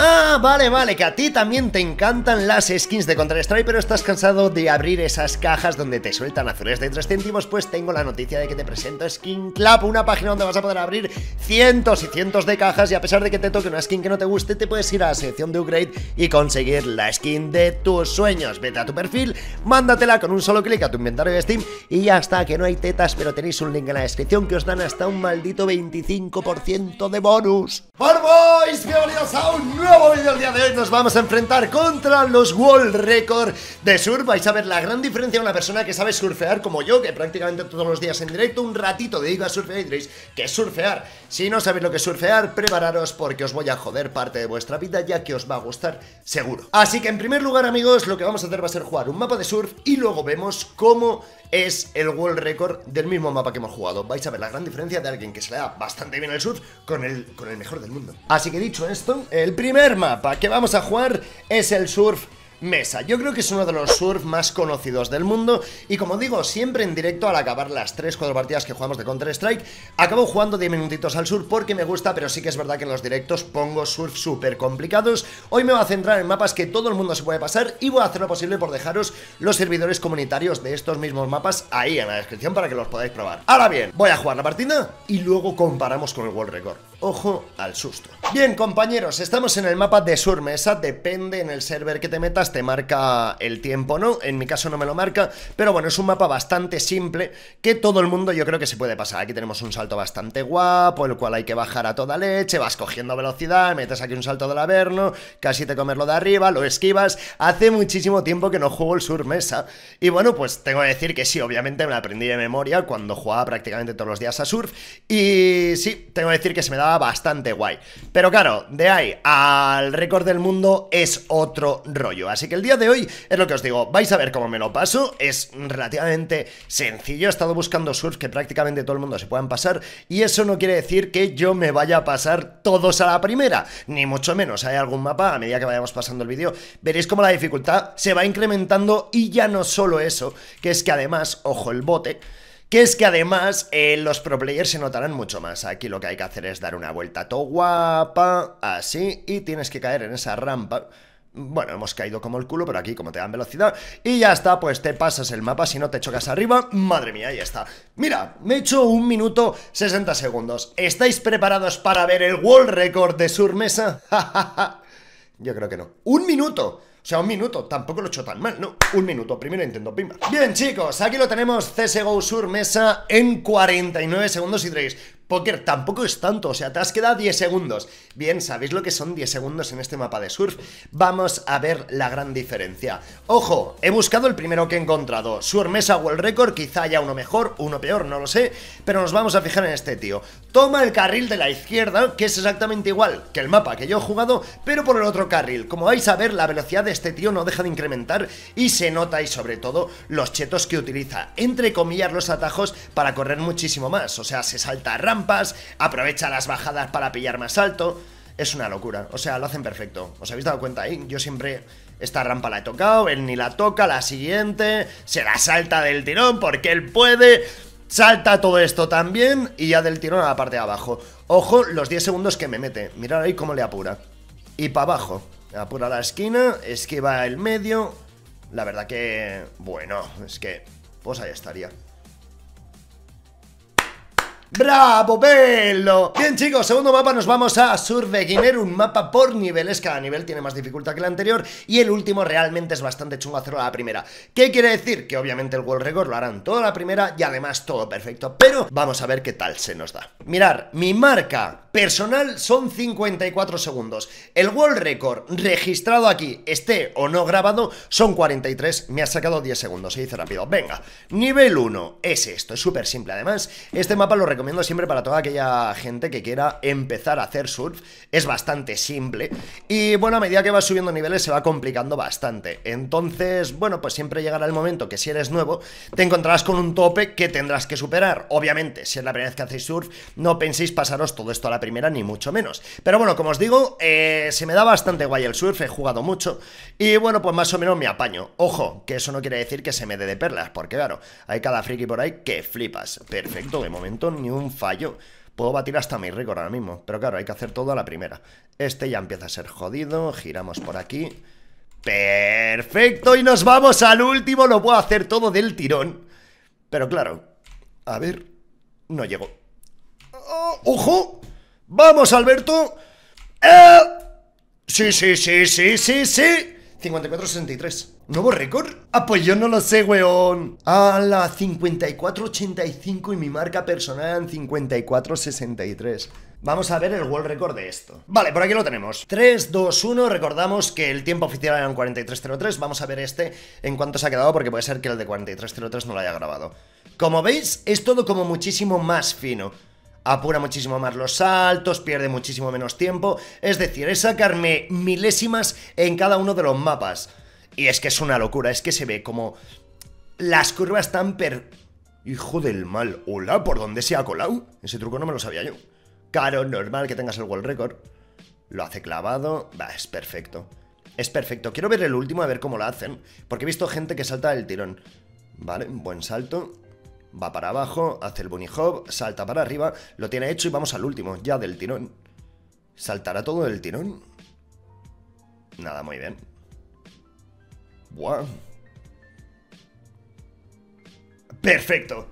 Ah, vale, vale, que a ti también te encantan las skins de Counter-Strike, pero estás cansado de abrir esas cajas donde te sueltan azules de 3 céntimos, pues tengo la noticia de que te presento Skin Club, una página donde vas a poder abrir cientos y cientos de cajas y a pesar de que te toque una skin que no te guste, te puedes ir a la sección de upgrade y conseguir la skin de tus sueños. Vete a tu perfil, mándatela con un solo clic a tu inventario de Steam y ya está, que no hay tetas, pero tenéis un link en la descripción que os dan hasta un maldito 25% de bonus. ¡Por boys! ¡Bienvenidos a un nuevo nuevo vídeo el día de hoy nos vamos a enfrentar contra los World Record de surf Vais a ver la gran diferencia de una persona que sabe surfear como yo Que prácticamente todos los días en directo un ratito dedico a surfear y diréis que surfear Si no sabéis lo que es surfear, prepararos porque os voy a joder parte de vuestra vida ya que os va a gustar seguro Así que en primer lugar amigos lo que vamos a hacer va a ser jugar un mapa de surf y luego vemos cómo es el World Record del mismo mapa que hemos jugado Vais a ver la gran diferencia de alguien que se le da bastante bien el surf con el, con el mejor del mundo Así que dicho esto, el primer primer mapa que vamos a jugar es el surf mesa. Yo creo que es uno de los surf más conocidos del mundo y como digo, siempre en directo al acabar las 3-4 partidas que jugamos de Counter-Strike, acabo jugando 10 minutitos al surf porque me gusta, pero sí que es verdad que en los directos pongo surf súper complicados. Hoy me voy a centrar en mapas que todo el mundo se puede pasar y voy a hacer lo posible por dejaros los servidores comunitarios de estos mismos mapas ahí en la descripción para que los podáis probar. Ahora bien, voy a jugar la partida y luego comparamos con el World Record. Ojo al susto. Bien, compañeros, estamos en el mapa de sur mesa. Depende en el server que te metas, te marca el tiempo, ¿no? En mi caso no me lo marca, pero bueno, es un mapa bastante simple que todo el mundo yo creo que se puede pasar. Aquí tenemos un salto bastante guapo, el cual hay que bajar a toda leche, vas cogiendo velocidad, metes aquí un salto del averno, casi te comes lo de arriba, lo esquivas. Hace muchísimo tiempo que no juego el sur mesa. Y bueno, pues tengo que decir que sí, obviamente me lo aprendí de memoria cuando jugaba prácticamente todos los días a surf. Y sí, tengo que decir que se me da bastante guay. Pero claro, de ahí al récord del mundo es otro rollo. Así que el día de hoy es lo que os digo, vais a ver cómo me lo paso, es relativamente sencillo, he estado buscando surf que prácticamente todo el mundo se puedan pasar y eso no quiere decir que yo me vaya a pasar todos a la primera, ni mucho menos, hay algún mapa a medida que vayamos pasando el vídeo, veréis cómo la dificultad se va incrementando y ya no solo eso, que es que además, ojo el bote, que es que además eh, los pro players se notarán mucho más. Aquí lo que hay que hacer es dar una vuelta todo guapa, así, y tienes que caer en esa rampa. Bueno, hemos caído como el culo, pero aquí como te dan velocidad Y ya está, pues te pasas el mapa Si no te chocas arriba, madre mía, ahí está Mira, me he hecho un minuto 60 segundos ¿Estáis preparados para ver el world record de Surmesa? Yo creo que no ¡Un minuto! O sea, un minuto, tampoco lo he hecho tan mal, ¿no? Un minuto, primero intento. Pimba. Bien, chicos, aquí lo tenemos CSGO Sur Mesa en 49 segundos y diréis, Poker, tampoco es tanto, o sea, te has quedado 10 segundos. Bien, ¿sabéis lo que son 10 segundos en este mapa de surf? Vamos a ver la gran diferencia. Ojo, he buscado el primero que he encontrado. Su Hermesa World Record, quizá haya uno mejor, uno peor, no lo sé, pero nos vamos a fijar en este tío. Toma el carril de la izquierda, que es exactamente igual que el mapa que yo he jugado, pero por el otro carril. Como vais a ver, la velocidad de este tío no deja de incrementar y se nota y sobre todo los chetos que utiliza, entre comillas los atajos para correr muchísimo más, o sea, se salta rápido aprovecha las bajadas para pillar más alto. Es una locura, o sea, lo hacen perfecto. ¿Os habéis dado cuenta ahí? Yo siempre esta rampa la he tocado, él ni la toca, la siguiente, se la salta del tirón porque él puede, salta todo esto también y ya del tirón a la parte de abajo. Ojo los 10 segundos que me mete, mirad ahí cómo le apura. Y para abajo, apura la esquina, esquiva el medio, la verdad que, bueno, es que, pues ahí estaría. ¡Bravo, pelo! Bien, chicos, segundo mapa nos vamos a Sur un mapa por niveles. Cada nivel tiene más dificultad que el anterior y el último realmente es bastante chungo hacerlo a la primera. ¿Qué quiere decir? Que obviamente el World Record lo harán toda la primera y además todo perfecto, pero vamos a ver qué tal se nos da. Mirar, mi marca personal son 54 segundos. El World Record registrado aquí, esté o no grabado, son 43. Me ha sacado 10 segundos, se dice rápido. Venga, nivel 1 es esto, es súper simple. Además, este mapa lo recomiendo siempre para toda aquella gente que quiera empezar a hacer surf. Es bastante simple. Y bueno, a medida que vas subiendo niveles se va complicando bastante. Entonces, bueno, pues siempre llegará el momento que si eres nuevo, te encontrarás con un tope que tendrás que superar. Obviamente, si es la primera vez que hacéis surf, no penséis pasaros todo esto a la primera, ni mucho menos. Pero bueno, como os digo, eh, se me da bastante guay el surf, he jugado mucho. Y bueno, pues más o menos me apaño. Ojo, que eso no quiere decir que se me dé de perlas, porque claro, hay cada friki por ahí que flipas. Perfecto, de momento ni un fallo. Puedo batir hasta mi récord ahora mismo, pero claro, hay que hacer todo a la primera. Este ya empieza a ser jodido, giramos por aquí. ¡Perfecto! Y nos vamos al último, lo puedo hacer todo del tirón. Pero claro, a ver, no llego. ¡Oh, ¡Ojo! ¡Vamos, Alberto! ¡Eh! Sí, sí, sí, sí, sí, sí. 54-63. ¿Nuevo récord? Ah, pues yo no lo sé, weón. A la 54-85 y mi marca personal en 54-63. Vamos a ver el world record de esto. Vale, por aquí lo tenemos. 3, 2, 1. Recordamos que el tiempo oficial era en 43.03. Vamos a ver este en cuánto se ha quedado porque puede ser que el de 43.03 no lo haya grabado. Como veis, es todo como muchísimo más fino apura muchísimo más los saltos, pierde muchísimo menos tiempo, es decir, es sacarme milésimas en cada uno de los mapas. Y es que es una locura, es que se ve como las curvas están per... Hijo del mal, hola, ¿por dónde se ha colado? Ese truco no me lo sabía yo. Claro, normal que tengas el world record. Lo hace clavado, va, es perfecto. Es perfecto, quiero ver el último a ver cómo lo hacen, porque he visto gente que salta del tirón. Vale, buen salto va para abajo, hace el bunny hop, salta para arriba, lo tiene hecho y vamos al último, ya del tirón. ¿Saltará todo del tirón? Nada, muy bien. ¡Buah! ¡Perfecto!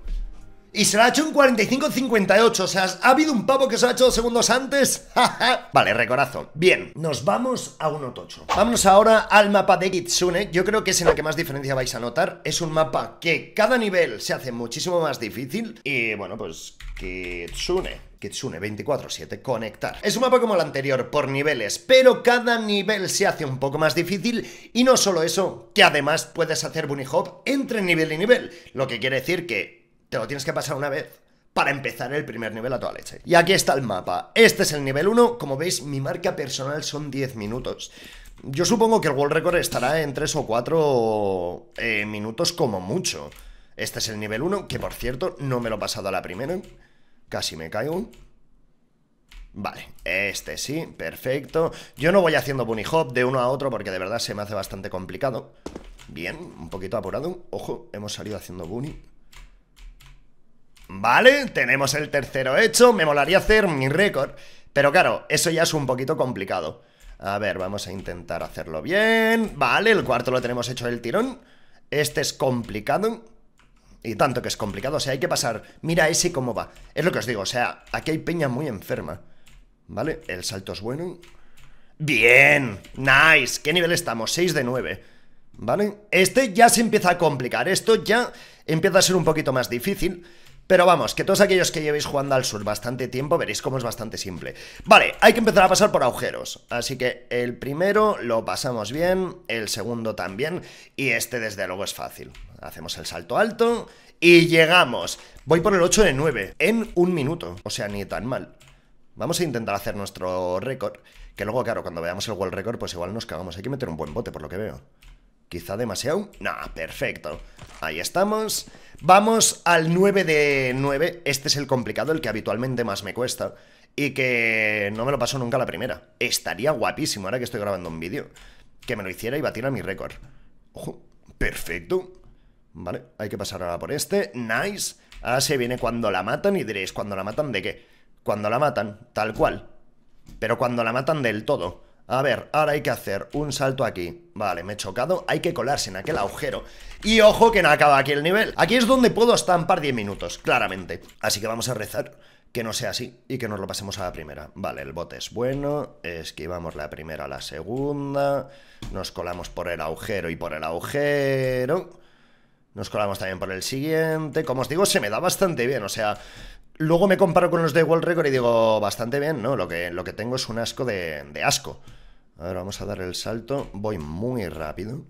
Y se lo ha hecho un 45-58. O sea, ha habido un pavo que se lo ha hecho dos segundos antes. vale, recorazo. Bien, nos vamos a un otocho. Vamos ahora al mapa de Kitsune. Yo creo que es en el que más diferencia vais a notar. Es un mapa que cada nivel se hace muchísimo más difícil. Y bueno, pues Kitsune. Kitsune 24-7 Conectar. Es un mapa como el anterior, por niveles, pero cada nivel se hace un poco más difícil y no solo eso, que además puedes hacer bunny hop entre nivel y nivel, lo que quiere decir que te lo tienes que pasar una vez para empezar el primer nivel a toda leche. Y aquí está el mapa. Este es el nivel 1. Como veis, mi marca personal son 10 minutos. Yo supongo que el World Record estará en 3 o 4 eh, minutos como mucho. Este es el nivel 1, que por cierto, no me lo he pasado a la primera. Casi me caigo. Vale, este sí, perfecto. Yo no voy haciendo bunny hop de uno a otro porque de verdad se me hace bastante complicado. Bien, un poquito apurado. Ojo, hemos salido haciendo bunny. Vale, tenemos el tercero hecho, me molaría hacer mi récord, pero claro, eso ya es un poquito complicado. A ver, vamos a intentar hacerlo bien. Vale, el cuarto lo tenemos hecho el tirón. Este es complicado. Y tanto que es complicado, o sea, hay que pasar. Mira ese cómo va. Es lo que os digo, o sea, aquí hay peña muy enferma. Vale, el salto es bueno. Bien, nice. ¿Qué nivel estamos? 6 de 9. Vale, este ya se empieza a complicar. Esto ya empieza a ser un poquito más difícil. Pero vamos, que todos aquellos que llevéis jugando al sur bastante tiempo veréis cómo es bastante simple. Vale, hay que empezar a pasar por agujeros. Así que el primero lo pasamos bien, el segundo también, y este desde luego es fácil. Hacemos el salto alto y llegamos. Voy por el 8 de 9 en un minuto, o sea, ni tan mal. Vamos a intentar hacer nuestro récord, que luego, claro, cuando veamos el world record, pues igual nos cagamos. Hay que meter un buen bote, por lo que veo. Quizá demasiado. No, perfecto. Ahí estamos. Vamos al 9 de 9. Este es el complicado, el que habitualmente más me cuesta. Y que no me lo paso nunca la primera. Estaría guapísimo ahora que estoy grabando un vídeo. Que me lo hiciera y batiera mi récord. Ojo, perfecto. Vale, hay que pasar ahora por este. Nice. Ahora se viene cuando la matan y diréis, ¿cuando la matan de qué? Cuando la matan, tal cual. Pero cuando la matan del todo. A ver, ahora hay que hacer un salto aquí Vale, me he chocado, hay que colarse en aquel agujero Y ojo que no acaba aquí el nivel Aquí es donde puedo estampar 10 minutos, claramente Así que vamos a rezar que no sea así y que nos lo pasemos a la primera. Vale, el bote es bueno, esquivamos la primera a la segunda, nos colamos por el agujero y por el agujero, nos colamos también por el siguiente. Como os digo, se me da bastante bien, o sea, luego me comparo con los de World Record y digo, bastante bien, ¿no? Lo que, lo que tengo es un asco de asco ver, vamos a dar el salto. Voy muy rápido.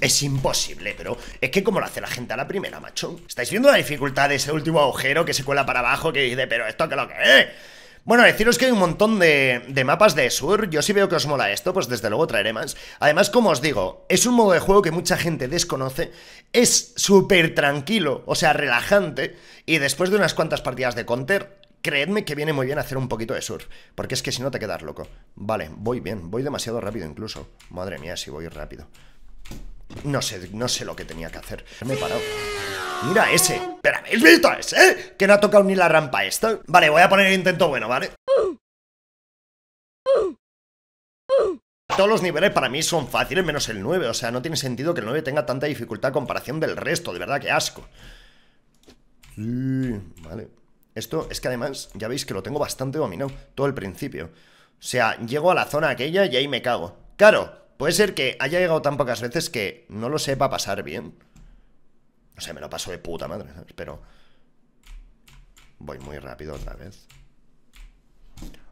Es imposible, pero es que como lo hace la gente a la primera, macho. ¿Estáis viendo la dificultad de ese último agujero que se cuela para abajo que dice, pero esto que lo que Bueno, deciros que hay un montón de, de, mapas de Sur. Yo sí veo que os mola esto, pues desde luego traeré más. Además, como os digo, es un modo de juego que mucha gente desconoce. Es súper tranquilo, o sea, relajante. Y después de unas cuantas partidas de Counter, creedme que viene muy bien hacer un poquito de surf, porque es que si no te quedas loco. Vale, voy bien, voy demasiado rápido incluso. Madre mía, si voy rápido. No sé, no sé lo que tenía que hacer. Me he parado. Mira ese. Pero habéis visto ese, que no ha tocado ni la rampa esta. Vale, voy a poner el intento bueno, ¿vale? Todos los niveles para mí son fáciles menos el 9, o sea, no tiene sentido que el 9 tenga tanta dificultad a comparación del resto, de verdad que asco. Sí, mm, vale. Esto es que además, ya veis que lo tengo bastante dominado todo el principio. O sea, llego a la zona aquella y ahí me cago. Claro, puede ser que haya llegado tan pocas veces que no lo sepa pasar bien. O sea, me lo paso de puta madre, Pero voy muy rápido otra vez.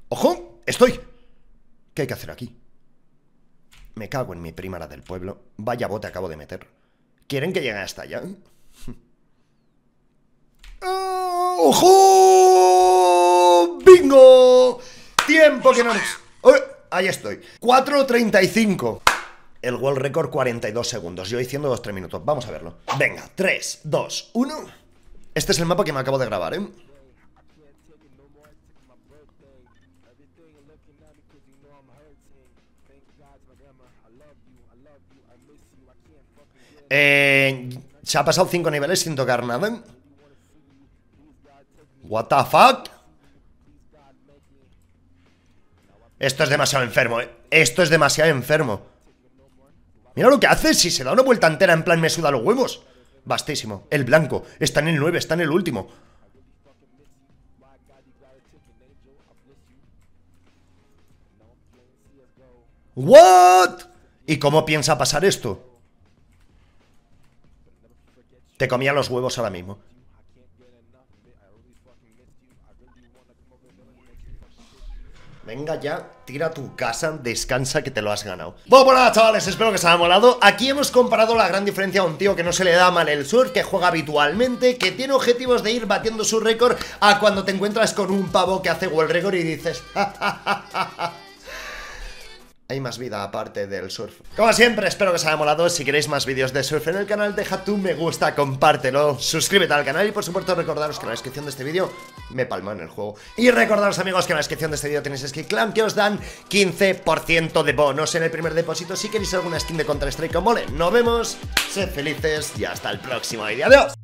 ¡Ojo! ¡Estoy! ¿Qué hay que hacer aquí? Me cago en mi prima, la del pueblo. Vaya bote acabo de meter. ¿Quieren que llegue hasta allá? ¡Oh! ¡Ojo! ¡Bingo! Tiempo que no Oh, ahí estoy. 4.35. El world record 42 segundos. Yo diciendo 2-3 minutos. Vamos a verlo. Venga, 3, 2, 1. Este es el mapa que me acabo de grabar, ¿eh? Eh, se ha pasado 5 niveles sin tocar nada. ¿eh? What the fuck? Esto es demasiado enfermo, eh. Esto es demasiado enfermo Mira lo que hace, si se da una vuelta entera en plan me suda los huevos Bastísimo, el blanco, está en el 9, está en el último What? ¿Y cómo piensa pasar esto? Te comía los huevos ahora mismo Venga ya, tira tu casa, descansa que te lo has ganado. Bueno, pues nada, chavales, espero que os haya molado. Aquí hemos comparado la gran diferencia a un tío que no se le da mal el surf, que juega habitualmente, que tiene objetivos de ir batiendo su récord, a cuando te encuentras con un pavo que hace world record y dices... hay más vida aparte del surf. Como siempre, espero que os haya molado. Si queréis más vídeos de surf en el canal, deja tu me gusta, compártelo, suscríbete al canal y por supuesto recordaros que en la descripción de este vídeo me palmó en el juego. Y recordaros amigos que en la descripción de este vídeo tenéis Skill Clan que os dan 15% de bonos en el primer depósito si queréis alguna skin de Counter Strike o mole. Nos vemos, sed felices y hasta el próximo vídeo. ¡Adiós!